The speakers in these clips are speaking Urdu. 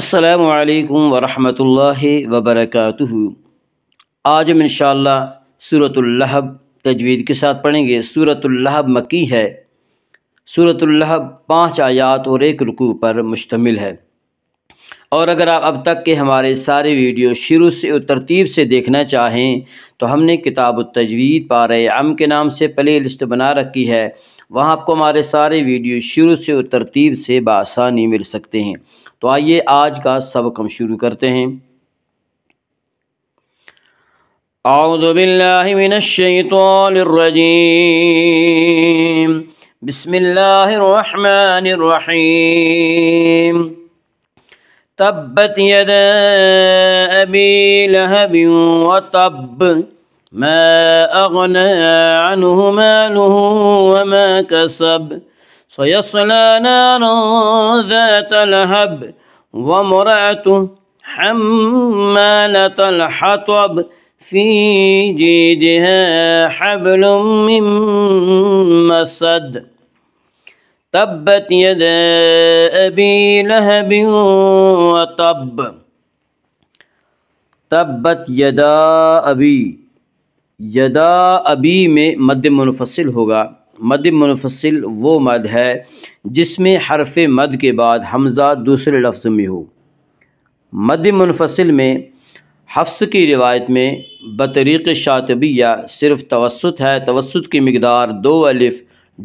السلام علیکم ورحمۃ اللہ وبرکاتہ آج ہم انشاءاللہ شاء اللہ تجوید کے ساتھ پڑھیں گے سورة الحب مکی ہے سورة الحب پانچ آیات اور ایک رکوع پر مشتمل ہے اور اگر آپ اب تک کے ہمارے سارے ویڈیو شروع سے اور ترتیب سے دیکھنا چاہیں تو ہم نے کتاب التجوید تجوید پارۂ ام کے نام سے پلے لسٹ بنا رکھی ہے وہاں آپ کو ہمارے سارے ویڈیو شروع سے اور ترتیب سے بآسانی مل سکتے ہیں تو آئیے آج کا سبق ہم شروع کرتے ہیں اعوذ باللہ من الشیطان الرجیم بسم اللہ الرحمن الرحیم تبت ابی و تبت ما أغنى عنه ماله وما كسب سيصلى نارا ذات لهب ومرأته حمالة الحطب في جيدها حبل من مسد تبت يدا أبي لهب وتب تبت يدا أبي یدا ابی میں مد منفصل ہوگا مد منفصل وہ مد ہے جس میں حرف مد کے بعد حمزہ دوسرے لفظ میں ہو مد منفصل میں حفظ کی روایت میں بطریق شاطبیہ صرف توسط ہے توسط کی مقدار دو الف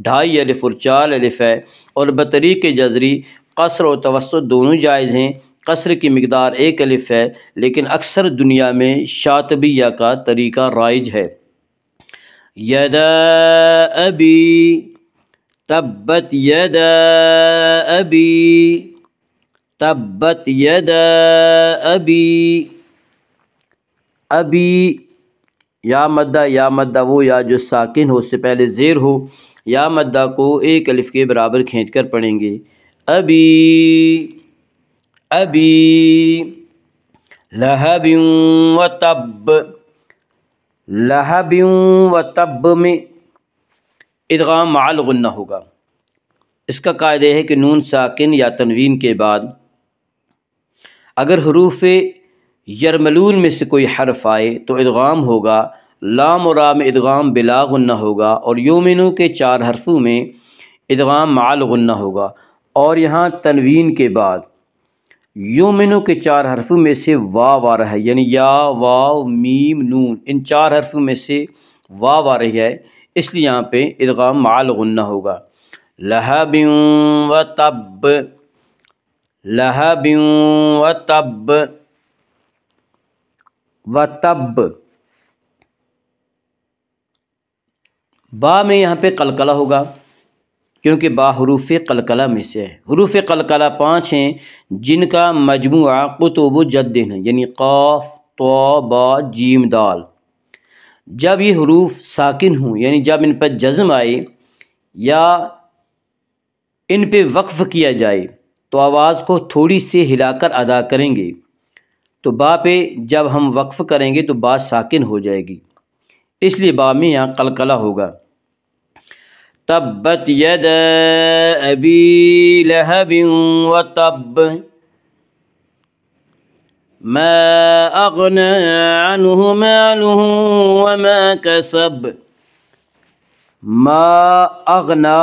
ڈھائی الف اور چار الف ہے اور بطریق جزری قصر اور توسط دونوں جائز ہیں قصر کی مقدار ایک الف ہے لیکن اکثر دنیا میں شاتبیہ کا طریقہ رائج ہے یدا ابی تبت یدا ابی تبت یدا ابی ابی یا مدہ یا مدہ وہ یا جو ساکن ہو اس سے پہلے زیر ہو یا مدہ کو ایک الف کے برابر کھینچ کر پڑھیں گے ابی ابی لہب و تب لہب و تب میں ادغام مال غنّہ ہوگا اس کا قاعدہ ہے کہ نون ساکن یا تنوین کے بعد اگر حروف یرملون میں سے کوئی حرف آئے تو ادغام ہوگا لام و رام ادغام بلا غنہ ہوگا اور یومنو کے چار حرفوں میں ادغام معل ہوگا اور یہاں تنوین کے بعد یومنو کے چار حرفوں میں سے وا رہا ہے یعنی یا وا میم نون ان چار حرفوں میں سے واو وا رہی ہے اس لیے یہاں پہ ادغام مال غنہ ہوگا لہب و تب لہب و تب و تب با میں یہاں پہ قلقلہ ہوگا کیونکہ با حروف قلقلہ میں سے ہے حروف قلقلہ پانچ ہیں جن کا مجموعہ قطب و جدن یعنی قاف تو با جیم دال جب یہ حروف ساکن ہوں یعنی جب ان پر جزم آئے یا ان پہ وقف کیا جائے تو آواز کو تھوڑی سی ہلا کر ادا کریں گے تو با پہ جب ہم وقف کریں گے تو با ساکن ہو جائے گی اس لیے با میں یہاں قلقلہ ہوگا تبت ید ابی لہب و تب ما ما اغنی عنه ماله وما كسب میں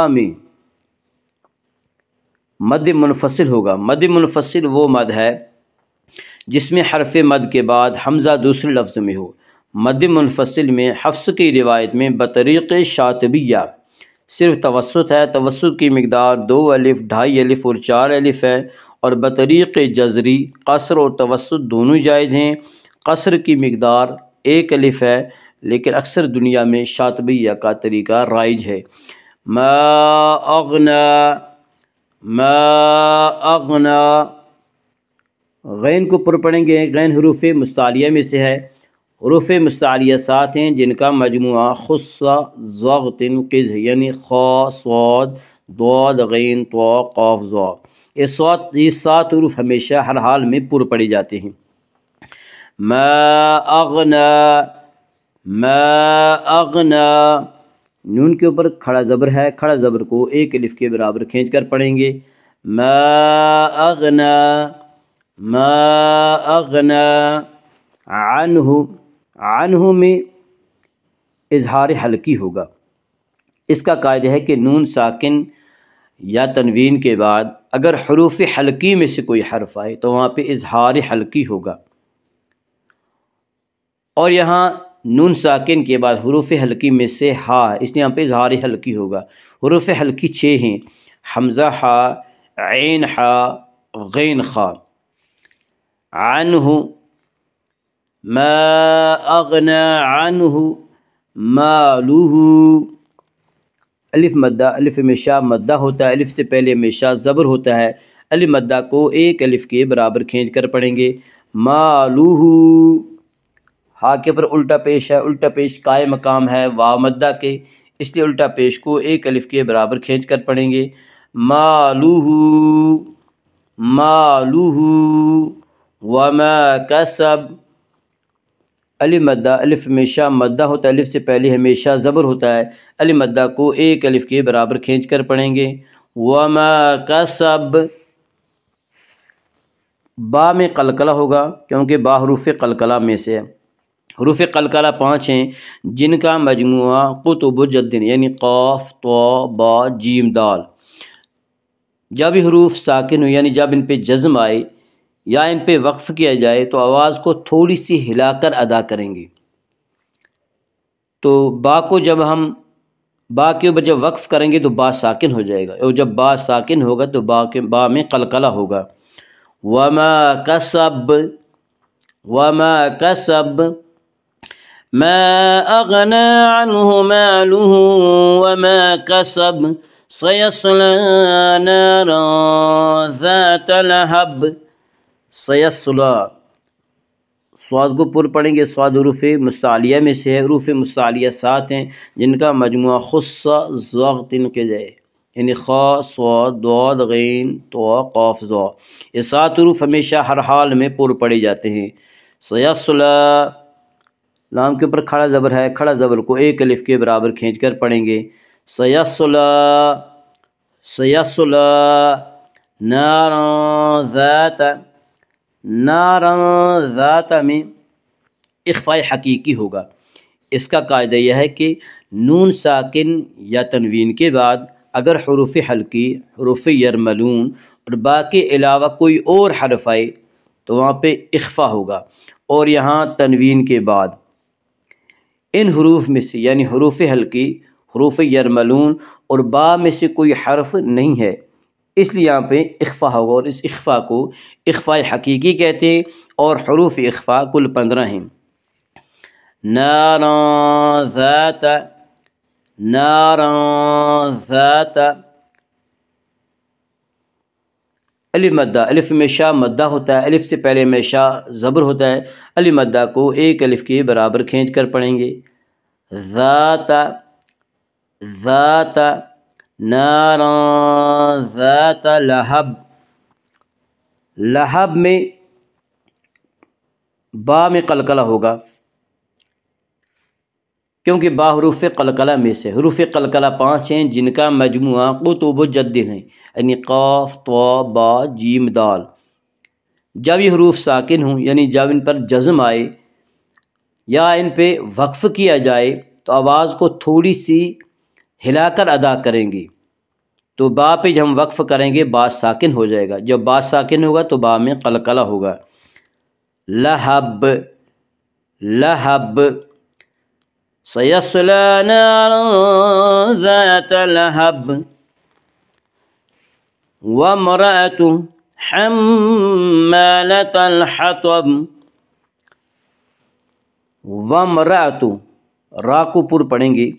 مد منفصل ہوگا مد منفصل وہ مد ہے جس میں حرف مد کے بعد حمزہ دوسرے لفظ میں ہو مد منفصل میں حفظ کی روایت میں بطریق شاتبیہ صرف توسط ہے توسط کی مقدار دو الف ڈھائی الف اور چار الف ہے اور بطریق جزری قصر اور توسط دونوں جائز ہیں قصر کی مقدار ایک الف ہے لیکن اکثر دنیا میں شاتبیہ کا طریقہ رائج ہے ما اغنا ما اغنا غین کو پر پڑھیں گے غین حروف مستعلیہ میں سے ہے حروف مستعلیہ سات ہیں جن کا مجموعہ خصہ ضغط قز یعنی خا سعود دعد غین تو قوف ضو یہ سوت یہ سات عروف ہمیشہ ہر حال میں پر پڑی جاتے ہیں ما ما اغنا اغنا نون کے اوپر کھڑا زبر ہے کھڑا زبر کو ایک الف کے برابر کھینچ کر پڑھیں گے ما اغنا ما اغنا عنہ آن میں اظہار حلقی ہوگا اس کا قاعدہ ہے کہ نون ساکن یا تنوین کے بعد اگر حروف حلقی میں سے کوئی حرف آئے تو وہاں پہ اظہار حلقی ہوگا اور یہاں نون ساکن کے بعد حروف حلقی میں سے ہا اس لیے یہاں پہ اظہار حلقی ہوگا حروف حلقی چھ ہیں حمزہ ہا عین ہا غین خا عن ما اغنا عنه ہوں الف مدہ الف ہمیشہ مدہ ہوتا ہے الف سے پہلے ہمیشہ زبر ہوتا ہے الف مدہ کو ایک الف کے برابر کھینچ کر پڑھیں گے مالو ہا کے پر الٹا پیش ہے الٹا پیش قائم مقام ہے مدہ کے اس لیے الٹا پیش کو ایک الف کے برابر کھینچ کر پڑھیں گے مالو ہو وما کسب علی مدہ الف ہمیشہ مدہ ہوتا ہے الف سے پہلے ہمیشہ زبر ہوتا ہے علی مدہ کو ایک الف کے برابر کھینچ کر پڑھیں گے و با میں قلقلہ ہوگا کیونکہ با حروف قلقلہ میں سے ہے حروف قلقلہ پانچ ہیں جن کا مجموعہ قطب جدن یعنی قاف تو با جیم دال جب حروف ساکن ہو یعنی جب ان پہ جزم آئے یا ان پہ وقف کیا جائے تو آواز کو تھوڑی سی ہلا کر ادا کریں گے تو با کو جب ہم با کے اوپر جب وقف کریں گے تو با ساکن ہو جائے گا اور جب با ساکن ہوگا تو با کے با میں قلقلہ ہوگا وما وما وما کسب کسب ما كسب سيصلى نارا ذات لهب سیا سلح سواد کو پر پڑھیں گے سواد حروف مستعلیہ میں سے ہے حروف مستعلیہ سات ہیں جن کا مجموعہ خصہ ذوق ان کے جائے یعنی سواد دواد غین تو قوف ذوا یہ سات عروف ہمیشہ ہر حال میں پر پڑے جاتے ہیں سیا صلح لام کے اوپر کھڑا زبر ہے کھڑا زبر کو ایک الف کے برابر کھینچ کر پڑھیں گے سیا صلح سیا نارا ن ذات میں اخفاء حقیقی ہوگا اس کا قاعدہ یہ ہے کہ نون ساکن یا تنوین کے بعد اگر حروف حلقی حروف یرملون اور باقی علاوہ کوئی اور حرف آئے تو وہاں پہ اخفا ہوگا اور یہاں تنوین کے بعد ان حروف میں سے یعنی حروف حلقی حروف یرملون اور با میں سے کوئی حرف نہیں ہے اس لیے یہاں پہ اخفا ہوگا اور اس اخفا کو اخفا حقیقی کہتے ہیں اور حروف اخفا کل پندرہ ہیں نارا ذات علی مدہ الف میں شاہ مدہ ہوتا ہے الف سے پہلے میں شاہ زبر ہوتا ہے علی مدہ کو ایک الف کے برابر کھینچ کر پڑھیں گے ذات ذات ذات لہب لہب میں با میں قلقلہ ہوگا کیونکہ با حروف قلقلہ میں سے حروف قلقلہ پانچ ہیں جن کا مجموعہ قطب و جدن ہیں یعنی قاف طو با جیم دال جب یہ حروف ساکن ہوں یعنی جب ان پر جزم آئے یا ان پہ وقف کیا جائے تو آواز کو تھوڑی سی ہلا کر ادا کریں گی تو با پہ جب ہم وقف کریں گے با ساکن ہو جائے گا جب با ساکن ہوگا تو با میں قلقلہ ہوگا لہب قل ذات لہب لحب لحب الحطب ومر را کو پر پڑھیں گی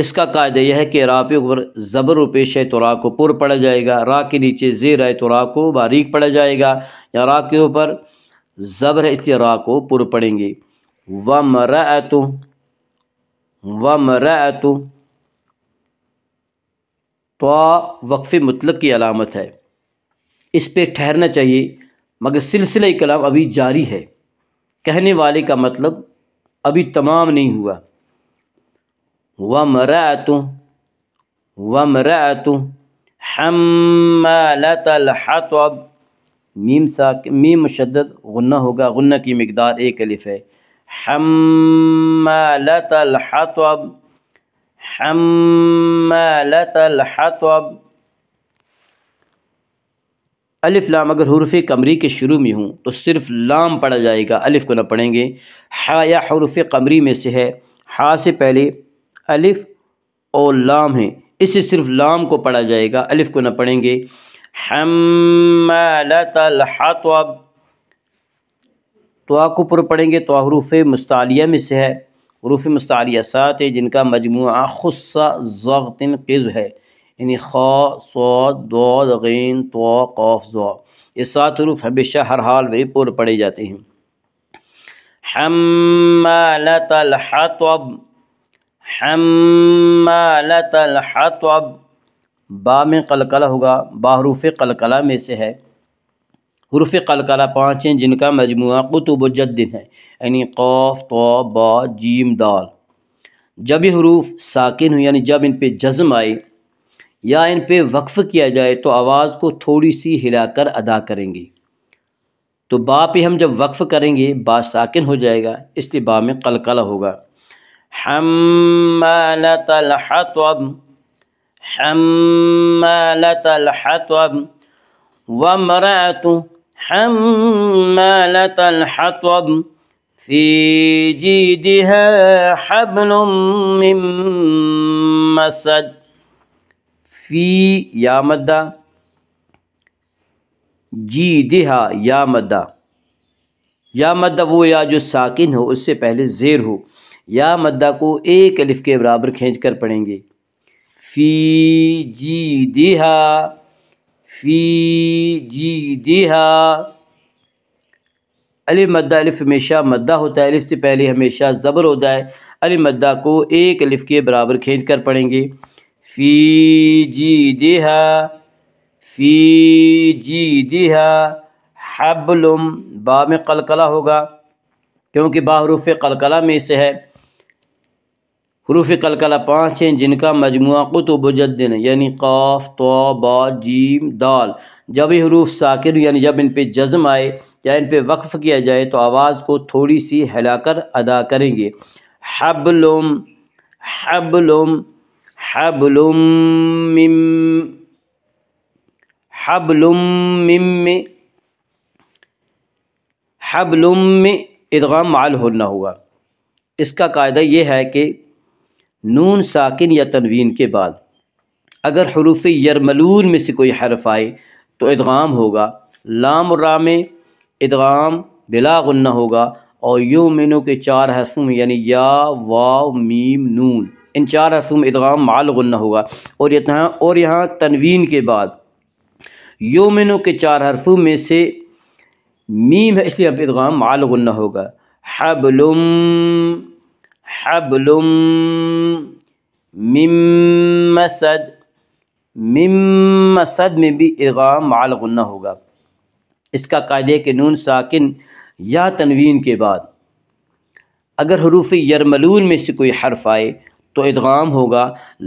اس کا قاعدہ یہ ہے کہ را پہ اوپر زبر و پیش ہے تو را کو پر پڑا جائے گا را کے نیچے زیر ہے تو را کو باریک پڑا جائے گا یا را کے اوپر زبر ہے اس را کو پر پڑیں گے وم رے تو وم رتوں تو وقف مطلق کی علامت ہے اس پہ ٹھہرنا چاہیے مگر سلسلہ کلام ابھی جاری ہے کہنے والے کا مطلب ابھی تمام نہیں ہوا غم رم الحطب میم سا میم مشدد غنہ ہوگا غنہ کی مقدار ایک الف ہے حمالت الحطب حمالت الحطب الف لام اگر حروف قمری کے شروع میں ہوں تو صرف لام پڑھا جائے گا الف کو نہ پڑھیں گے ہا یا حروف قمری میں سے ہے ہا سے پہلے الف او لام ہیں اسے صرف لام کو پڑھا جائے گا الف کو نہ پڑھیں گے الحطب لحا کو پر پڑھیں گے تو حروف مستعلیہ میں سے ہے حروف مستعلیہ سات ہے جن کا مجموعہ خصہ قز ہے یعنی خا خوین تو یہ سات حروف ہمیشہ ہر حال میں پر پڑھے جاتے ہیں حمالت الحطب حمالت الحطب با میں قلقلہ ہوگا با حروف قلقلہ میں سے ہے حروف قلقلہ پانچ ہیں جن کا مجموعہ قطب جدن ہے یعنی قوف تو با جیم دال جب یہ حروف ساکن ہوئی یعنی جب ان پہ جزم آئے یا ان پہ وقف کیا جائے تو آواز کو تھوڑی سی ہلا کر ادا کریں گے تو با پہ ہم جب وقف کریں گے با ساکن ہو جائے گا اس لیے با میں قلقلہ ہوگا حمالة الحطب حمالة الحطب وامرأة حمالة الحطب في جيدها حبل من مسد في يا مدى جيدها يا مدى مدى هو يا جو ساكن هو اس سے پہلے زیر ہو یا مدہ کو ایک الف کے برابر کھینچ کر پڑھیں گے فی جی دیہا فی جی دیہا علی مدہ الف ہمیشہ مدہ ہوتا ہے الف سے پہلے ہمیشہ زبر ہوتا ہے علی مدہ کو ایک الف کے برابر کھینچ کر پڑھیں گے فی جی دیہا فی جی دیہا حبلم با میں قلقلہ ہوگا کیونکہ با حروف قلقلہ میں سے ہے حروف کلکلہ پانچ ہیں جن کا مجموعہ قطب دن یعنی قاف تو با جیم دال جب یہ حروف ساکر یعنی جب ان پہ جزم آئے یا ان پہ وقف کیا جائے تو آواز کو تھوڑی سی ہلا کر ادا کریں گے حب لم حم حم ادغام مال ہونا ہوا اس کا قاعدہ یہ ہے کہ نون ساکن یا تنوین کے بعد اگر حروف یرملون میں سے کوئی حرف آئے تو ادغام ہوگا لام رام ادغام بلا غنہ ہوگا اور یومین کے چار حرفوں میں یعنی یا واو میم نون ان چار حرفوں میں ادغام مال غنہ ہوگا اور یہاں اور یہاں تنوین کے بعد یومین کے چار حرفوں میں سے میم ہے اس لیے ادغام مال غنہ ہوگا حبلم حبل مسد مم مسد میں بھی اغام مال غنہ ہوگا اس کا قاعدے کہ نون ساکن یا تنوین کے بعد اگر حروف یرملون میں سے کوئی حرف آئے تو ادغام ہوگا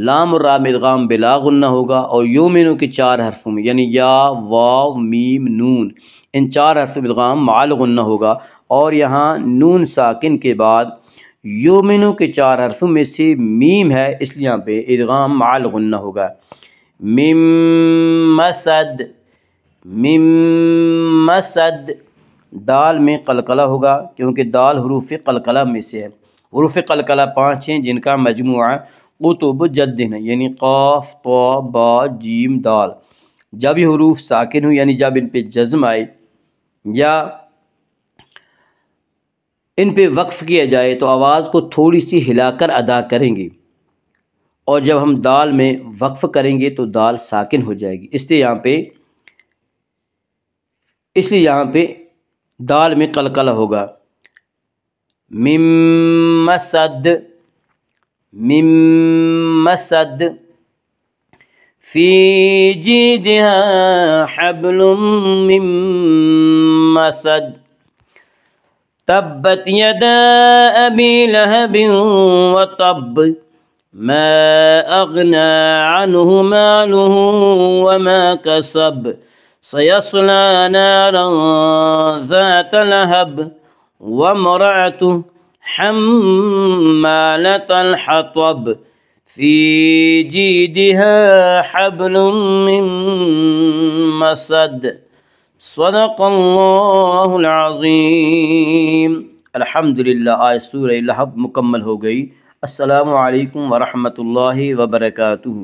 لام و رام ادغام غنہ ہوگا اور یومینوں کے چار حرفوں میں یعنی یا واو میم نون ان چار حرف ادغام مال غنّہ ہوگا اور یہاں نون ساکن کے بعد یومنو کے چار حرفوں میں سے میم ہے اس لیے یہاں پہ ادغام مال غنہ ہوگا مم مسد مم مسد دال میں قلقلہ ہوگا کیونکہ دال حروف قلقلہ میں سے ہے حروف قلقلہ پانچ ہیں جن کا مجموعہ قطب جدن یعنی قاف پو با جیم دال جب یہ حروف ساکن ہوں یعنی جب ان پہ جزم آئے یا ان پہ وقف کیا جائے تو آواز کو تھوڑی سی ہلا کر ادا کریں گے اور جب ہم دال میں وقف کریں گے تو دال ساکن ہو جائے گی اس لیے یہاں پہ اس لیے یہاں پہ دال میں کل ہوگا ممسد ممسد فی جی فی جب مم مسد تبت يدا أبي لهب وطب ما أغنى عنه ماله وما كسب سيصلى نارا ذات لهب وامرأته حمالة الحطب في جيدها حبل من مسد صدق اللہ العظیم آئے سورہ لحب مکمل ہو گئی السلام علیکم ورحمۃ اللہ وبرکاتہ